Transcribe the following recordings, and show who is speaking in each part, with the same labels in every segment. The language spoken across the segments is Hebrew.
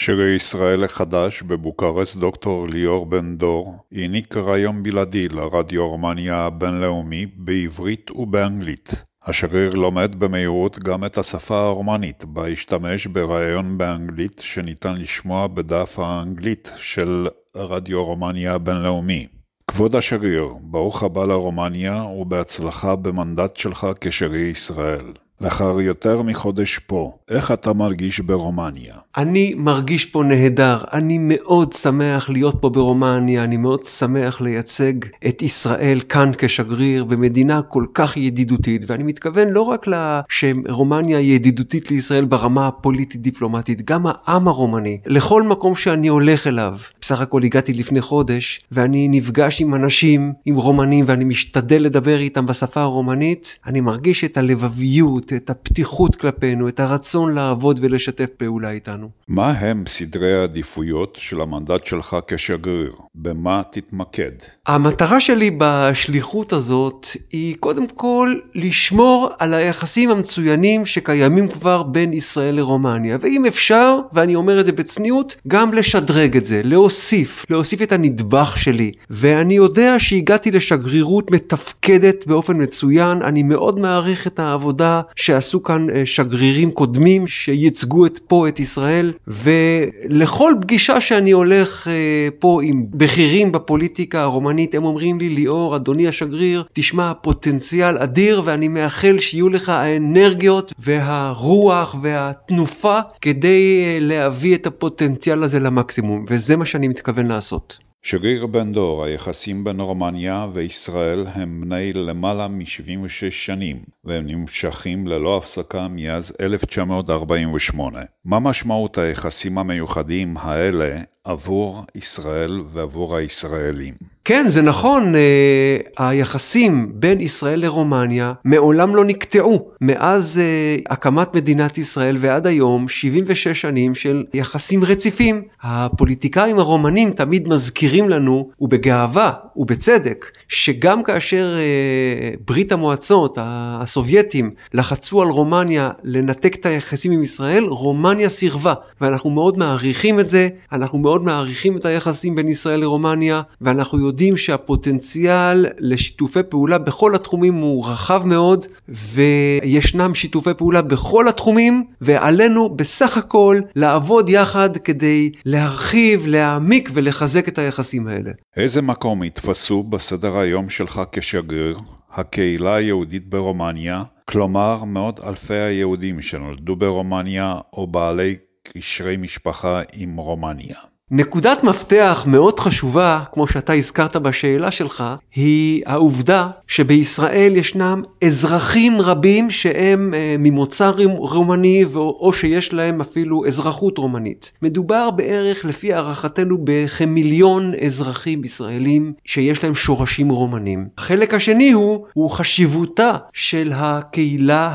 Speaker 1: שגריר ישראל החדש בבוקרסט דוקטור ליאור בן דור העניק ראיון בלעדי לרדיו רומניה הבינלאומי בעברית ובאנגלית. השגריר לומד במהירות גם את השפה הרומנית, בה השתמש בראיון באנגלית שניתן לשמוע בדף האנגלית של רדיו רומניה הבינלאומי. כבוד השגריר, ברוך הבא לרומניה ובהצלחה במנדט שלך כשגריר ישראל. לאחר יותר מחודש פה, איך אתה מרגיש ברומניה? אני מרגיש
Speaker 2: פה נהדר. אני מאוד שמח להיות פה ברומניה, אני מאוד שמח לייצג את ישראל כאן כשגריר במדינה כל כך ידידותית, ואני מתכוון לא רק שרומניה ידידותית לישראל ברמה הפוליטית-דיפלומטית, גם העם הרומני, לכל מקום שאני הולך אליו, סך הכל הגעתי לפני חודש, ואני נפגש עם אנשים, עם רומנים, ואני משתדל לדבר איתם בשפה הרומנית, אני מרגיש את הלבביות, את הפתיחות כלפינו, את הרצון לעבוד ולשתף פעולה איתנו.
Speaker 1: מה הם סדרי העדיפויות של המנדט שלך כשגריר? במה תתמקד? המטרה שלי בשליחות הזאת היא קודם כל לשמור על היחסים
Speaker 2: המצוינים שקיימים כבר בין ישראל לרומניה, ואם אפשר, ואני אומר את זה בצניעות, גם לשדרג את זה, להוס... להוסיף, להוסיף את הנדבך שלי. ואני יודע שהגעתי לשגרירות מתפקדת באופן מצוין, אני מאוד מעריך את העבודה שעשו כאן אה, שגרירים קודמים שייצגו את פה את ישראל, ולכל פגישה שאני הולך אה, פה עם בכירים בפוליטיקה הרומנית, הם אומרים לי, ליאור, אדוני השגריר, תשמע, פוטנציאל אדיר, ואני מאחל שיהיו לך האנרגיות והרוח והתנופה כדי אה, להביא את
Speaker 1: הפוטנציאל הזה למקסימום. וזה מה שאני מתכוון לעשות. שגריר בן דור, היחסים בין רומניה וישראל הם בני למעלה מ-76 שנים, והם נמשכים ללא הפסקה מאז 1948. מה משמעות היחסים המיוחדים האלה עבור ישראל ועבור הישראלים? כן, זה
Speaker 2: נכון, אה, היחסים בין ישראל לרומניה מעולם לא נקטעו. מאז אה, הקמת מדינת ישראל ועד היום, 76 שנים של יחסים רציפים. הפוליטיקאים הרומנים תמיד מזכירים לנו, ובגאווה, ובצדק, שגם כאשר אה, ברית המועצות, הסובייטים, לחצו על רומניה לנתק את היחסים עם ישראל, רומניה סירבה. ואנחנו מאוד מעריכים את זה, אנחנו מאוד מעריכים את היחסים בין ישראל לרומניה, ואנחנו יודעים שהפוטנציאל לשיתופי פעולה בכל התחומים הוא רחב מאוד, וישנם שיתופי פעולה בכל התחומים, ועלינו בסך הכל לעבוד יחד כדי להרחיב, להעמיק ולחזק את היחסים האלה.
Speaker 1: איזה מקום התפ... הופסו בסדר היום שלך כשגריר הקהילה היהודית ברומניה, כלומר מאות אלפי היהודים שנולדו ברומניה או בעלי קשרי משפחה עם רומניה.
Speaker 2: נקודת מפתח מאוד חשובה, כמו שאתה הזכרת בשאלה שלך, היא העובדה שבישראל ישנם אזרחים רבים שהם אה, ממוצא רומני או, או שיש להם אפילו אזרחות רומנית. מדובר בערך, לפי הערכתנו, בכמיליון אזרחים ישראלים שיש להם שורשים רומנים. החלק השני הוא, הוא חשיבותה של הקהילה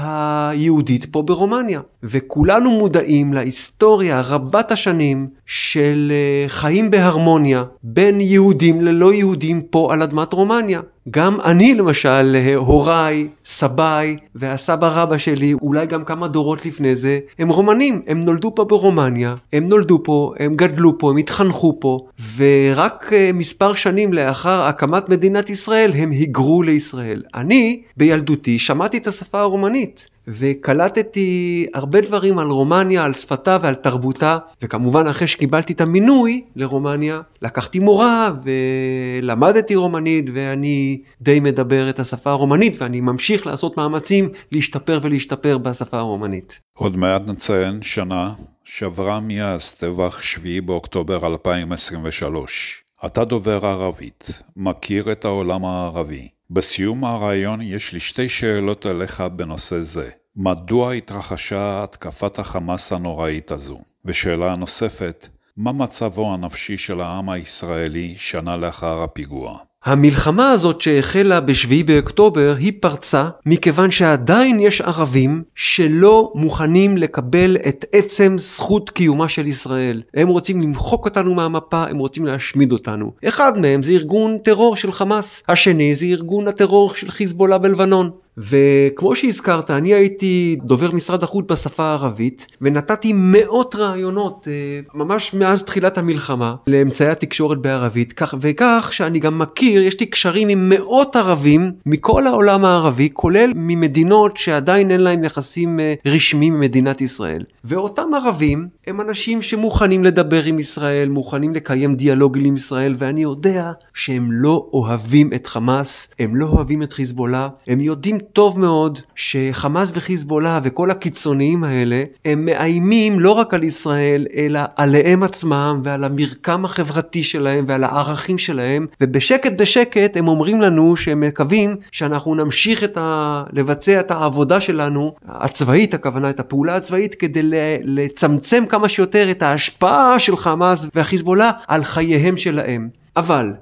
Speaker 2: היהודית פה ברומניה. וכולנו מודעים להיסטוריה רבת השנים של... אה, חיים בהרמוניה בין יהודים ללא יהודים פה על אדמת רומניה. גם אני למשל, הוריי, סביי והסבא רבא שלי, אולי גם כמה דורות לפני זה, הם רומנים, הם נולדו פה ברומניה, הם נולדו פה, הם גדלו פה, הם התחנכו פה, ורק אה, מספר שנים לאחר הקמת מדינת ישראל הם היגרו לישראל. אני, בילדותי, שמעתי את השפה הרומנית. וקלטתי הרבה דברים על רומניה, על שפתה ועל תרבותה, וכמובן אחרי שקיבלתי את המינוי לרומניה, לקחתי מורה ולמדתי רומנית, ואני די מדבר את השפה הרומנית, ואני ממשיך לעשות מאמצים להשתפר ולהשתפר בשפה הרומנית.
Speaker 1: עוד מעט נציין שנה שעברה מאז טבח 7 באוקטובר 2023. אתה דובר ערבית, מכיר את העולם הערבי. בסיום הרעיון יש לי שתי שאלות אליך בנושא זה. מדוע התרחשה התקפת החמאס הנוראית הזו? ושאלה נוספת, מה מצבו הנפשי של העם הישראלי שנה לאחר הפיגוע?
Speaker 2: המלחמה הזאת שהחלה ב-7 באוקטובר היא פרצה מכיוון שעדיין יש ערבים שלא מוכנים לקבל את עצם זכות קיומה של ישראל. הם רוצים למחוק אותנו מהמפה, הם רוצים להשמיד אותנו. אחד מהם זה ארגון טרור של חמאס, השני זה ארגון הטרור של חיזבאללה בלבנון. וכמו שהזכרת, אני הייתי דובר משרד החוץ בשפה הערבית, ונתתי מאות רעיונות, אה, ממש מאז תחילת המלחמה, לאמצעי התקשורת בערבית, כך וכך שאני גם מכיר, יש לי קשרים עם מאות ערבים מכל העולם הערבי, כולל ממדינות שעדיין אין להם יחסים אה, רשמיים עם מדינת ישראל. ואותם ערבים הם אנשים שמוכנים לדבר עם ישראל, מוכנים לקיים דיאלוג עם ישראל, ואני יודע שהם לא אוהבים את חמאס, הם לא אוהבים את חיזבאללה, הם יודעים טוב מאוד שחמאס וחיזבאללה וכל הקיצוניים האלה, הם מאיימים לא רק על ישראל, אלא עליהם עצמם ועל המרקם החברתי שלהם ועל הערכים שלהם, ובשקט בשקט הם אומרים לנו שהם מקווים שאנחנו נמשיך את ה... לבצע את העבודה שלנו, הצבאית הכוונה, את הפעולה הצבאית, כדי לצמצם כמה שיותר את ההשפעה של חמאס והחיזבאללה על חייהם שלהם. אבל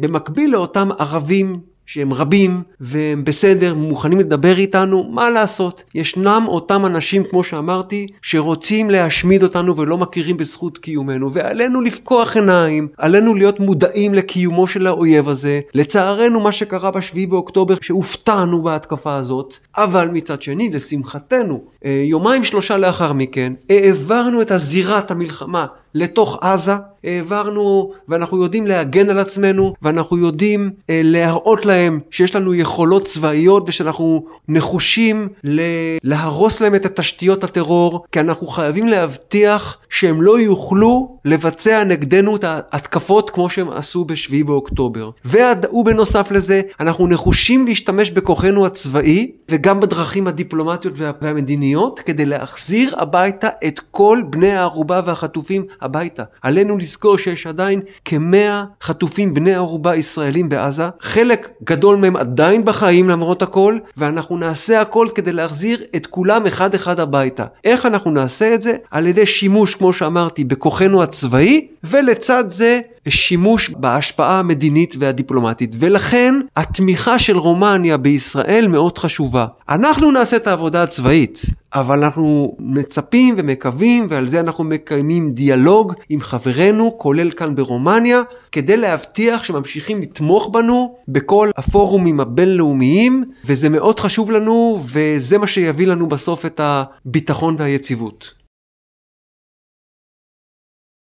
Speaker 2: במקביל לאותם ערבים שהם רבים והם בסדר, מוכנים לדבר איתנו, מה לעשות? ישנם אותם אנשים, כמו שאמרתי, שרוצים להשמיד אותנו ולא מכירים בזכות קיומנו, ועלינו לפקוח עיניים, עלינו להיות מודעים לקיומו של האויב הזה. לצערנו, מה שקרה ב-7 באוקטובר, שהופתענו בהתקפה הזאת, אבל מצד שני, לשמחתנו, אה, יומיים שלושה לאחר מכן, העברנו את הזירת המלחמה לתוך עזה, העברנו, ואנחנו יודעים להגן על עצמנו, ואנחנו יודעים אה, להראות להם שיש לנו יכולות צבאיות ושאנחנו נחושים ל- להרוס להם את התשתיות הטרור, כי אנחנו חייבים להבטיח שהם לא יוכלו לבצע נגדנו את ההתקפות כמו שהם עשו ב-7 באוקטובר. ובנוסף לזה, אנחנו נחושים להשתמש בכוחנו הצבאי, וגם בדרכים הדיפלומטיות והמדיניות, כדי להחזיר הביתה את כל בני הערובה והחטופים הביתה. עלינו לזכור שיש עדיין כמאה חטופים בני ערובה ישראלים בעזה, חלק גדול מהם עדיין בחיים למרות הכל, ואנחנו נעשה הכל כדי להחזיר את כולם אחד אחד הביתה. איך אנחנו נעשה את זה? על ידי שימוש, כמו שאמרתי, בכוחנו הצבאי, ולצד זה שימוש בהשפעה המדינית והדיפלומטית. ולכן התמיכה של רומניה בישראל מאוד חשובה. אנחנו נעשה את העבודה הצבאית, אבל אנחנו מצפים ומקווים ועל זה אנחנו מקיימים דיאלוג עם חברינו, כולל כאן ברומניה, כדי להבטיח שממשיכים לתמוך בנו בכל הפורומים הבינלאומיים, וזה מאוד חשוב לנו וזה מה שיביא לנו בסוף את הביטחון והיציבות.